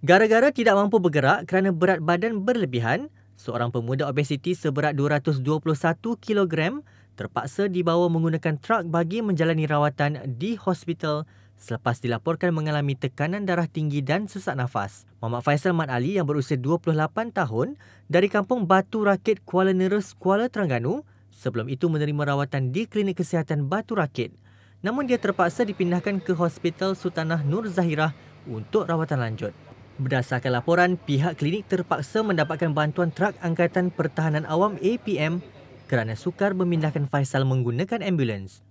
Gara-gara tidak mampu bergerak kerana berat badan berlebihan, seorang pemuda obesiti seberat 221 kg terpaksa dibawa menggunakan trak bagi menjalani rawatan di hospital selepas dilaporkan mengalami tekanan darah tinggi dan susah nafas. Muhammad Faisal Mat Ali yang berusia 28 tahun dari kampung Batu Rakit Kuala Nerus, Kuala Terengganu sebelum itu menerima rawatan di Klinik Kesihatan Batu Rakit. Namun dia terpaksa dipindahkan ke Hospital Sultanah Nur Zahirah untuk rawatan lanjut. Berdasarkan laporan, pihak klinik terpaksa mendapatkan bantuan trak Angkatan Pertahanan Awam APM kerana sukar memindahkan Faisal menggunakan ambulans.